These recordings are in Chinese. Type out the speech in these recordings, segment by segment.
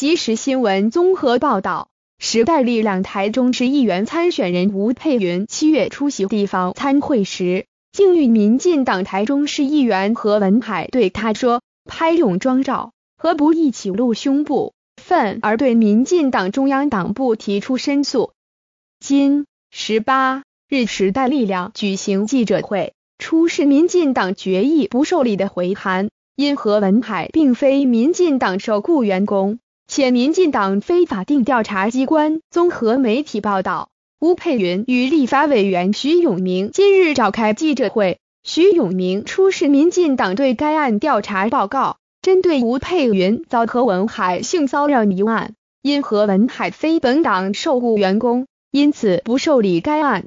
即时新闻综合报道：时代力量台中市议员参选人吴佩云七月出席地方参会时，竟遇民进党台中市议员何文海对他说：“拍泳装照何不一起露胸部？”愤而对民进党中央党部提出申诉。今十八日，时代力量举行记者会，出示民进党决议不受理的回函，因何文海并非民进党受雇员工。且民进党非法定调查机关综合媒体报道，吴佩云与立法委员徐永明今日召开记者会，徐永明出示民进党对该案调查报告，针对吴佩云遭何文海性骚扰一案，因何文海非本党受雇员工，因此不受理该案。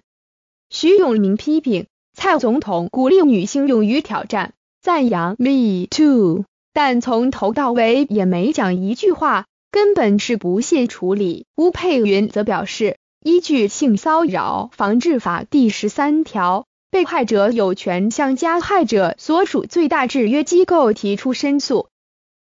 徐永明批评蔡总统鼓励女性勇于挑战，赞扬 Me Too，但从头到尾也没讲一句话。根本是不屑处理。吴佩云则表示，依据性骚扰防治法第十三条，被害者有权向加害者所属最大制约机构提出申诉。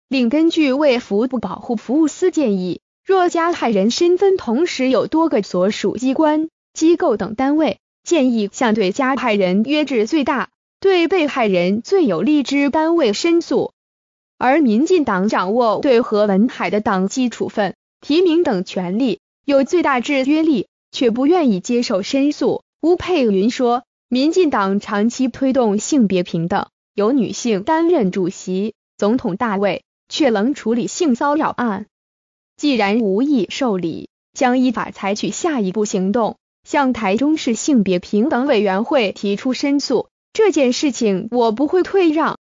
另根据为服部保护服务司建议，若加害人身份同时有多个所属机关、机构等单位，建议向对加害人约制最大、对被害人最有利之单位申诉。而民进党掌握对何文海的党纪处分、提名等权利，有最大制约力，却不愿意接受申诉。吴佩云说，民进党长期推动性别平等，由女性担任主席、总统大位，却仍处理性骚扰案。既然无意受理，将依法采取下一步行动，向台中市性别平等委员会提出申诉。这件事情我不会退让。